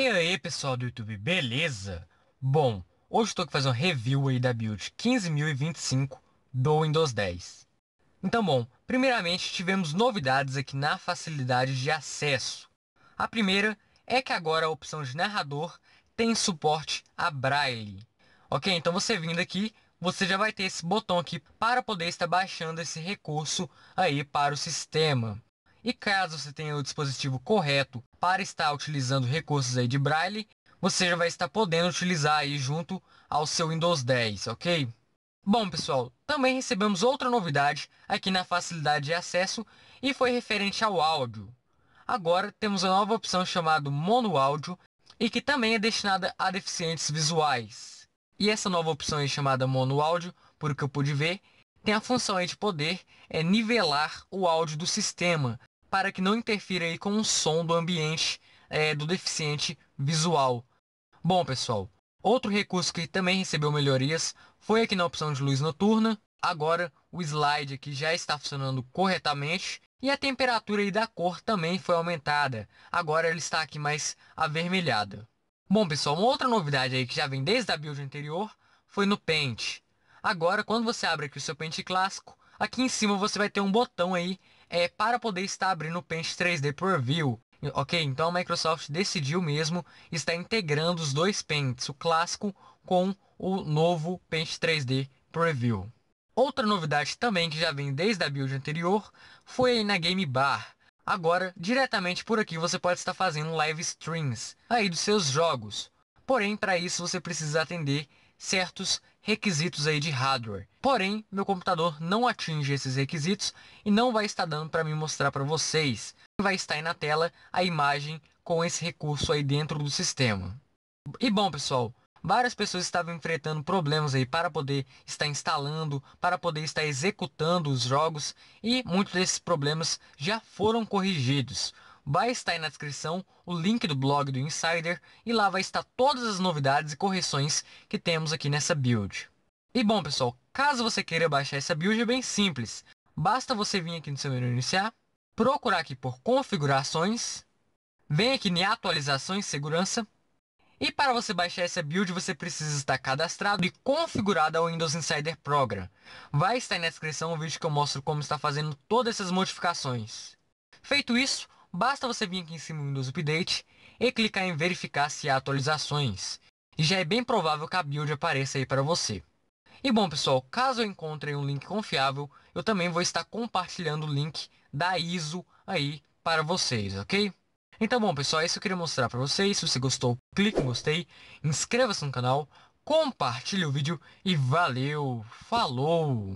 E aí pessoal do YouTube, beleza? Bom, hoje estou aqui fazendo um review aí da build 15.025 do Windows 10. Então bom, primeiramente tivemos novidades aqui na facilidade de acesso. A primeira é que agora a opção de narrador tem suporte a Braille. Ok, então você vindo aqui, você já vai ter esse botão aqui para poder estar baixando esse recurso aí para o sistema. E caso você tenha o dispositivo correto para estar utilizando recursos aí de Braille, você já vai estar podendo utilizar aí junto ao seu Windows 10, ok? Bom pessoal, também recebemos outra novidade aqui na facilidade de acesso e foi referente ao áudio. Agora temos a nova opção chamada Mono Áudio e que também é destinada a deficientes visuais. E essa nova opção aí chamada Mono Áudio, por que eu pude ver, tem a função de poder é nivelar o áudio do sistema, para que não interfira aí com o som do ambiente é, do deficiente visual. Bom, pessoal, outro recurso que também recebeu melhorias foi aqui na opção de luz noturna. Agora o slide aqui já está funcionando corretamente e a temperatura aí da cor também foi aumentada. Agora ela está aqui mais avermelhada. Bom, pessoal, uma outra novidade aí que já vem desde a build anterior foi no Paint. Agora, quando você abre aqui o seu Paint clássico, aqui em cima você vai ter um botão aí é, para poder estar abrindo o Paint 3D por view. Ok, então a Microsoft decidiu mesmo estar integrando os dois Paints, o clássico com o novo Paint 3D Preview. Outra novidade também que já vem desde a build anterior foi aí na Game Bar. Agora, diretamente por aqui você pode estar fazendo live streams aí dos seus jogos. Porém, para isso você precisa atender certos requisitos aí de hardware. Porém, meu computador não atinge esses requisitos e não vai estar dando para me mostrar para vocês. Vai estar aí na tela a imagem com esse recurso aí dentro do sistema. E bom, pessoal, várias pessoas estavam enfrentando problemas aí para poder estar instalando, para poder estar executando os jogos e muitos desses problemas já foram corrigidos. Vai estar aí na descrição o link do blog do Insider e lá vai estar todas as novidades e correções que temos aqui nessa build. E bom pessoal, caso você queira baixar essa build é bem simples. Basta você vir aqui no seu menu iniciar, procurar aqui por configurações, vem aqui em atualizações segurança e para você baixar essa build, você precisa estar cadastrado e configurado ao Windows Insider Program. Vai estar aí na descrição o vídeo que eu mostro como está fazendo todas essas modificações. Feito isso, Basta você vir aqui em cima do Windows Update e clicar em verificar se há atualizações. E já é bem provável que a build apareça aí para você. E bom pessoal, caso eu encontre um link confiável, eu também vou estar compartilhando o link da ISO aí para vocês, ok? Então bom pessoal, é isso que eu queria mostrar para vocês. Se você gostou, clique em gostei, inscreva-se no canal, compartilhe o vídeo e valeu, falou!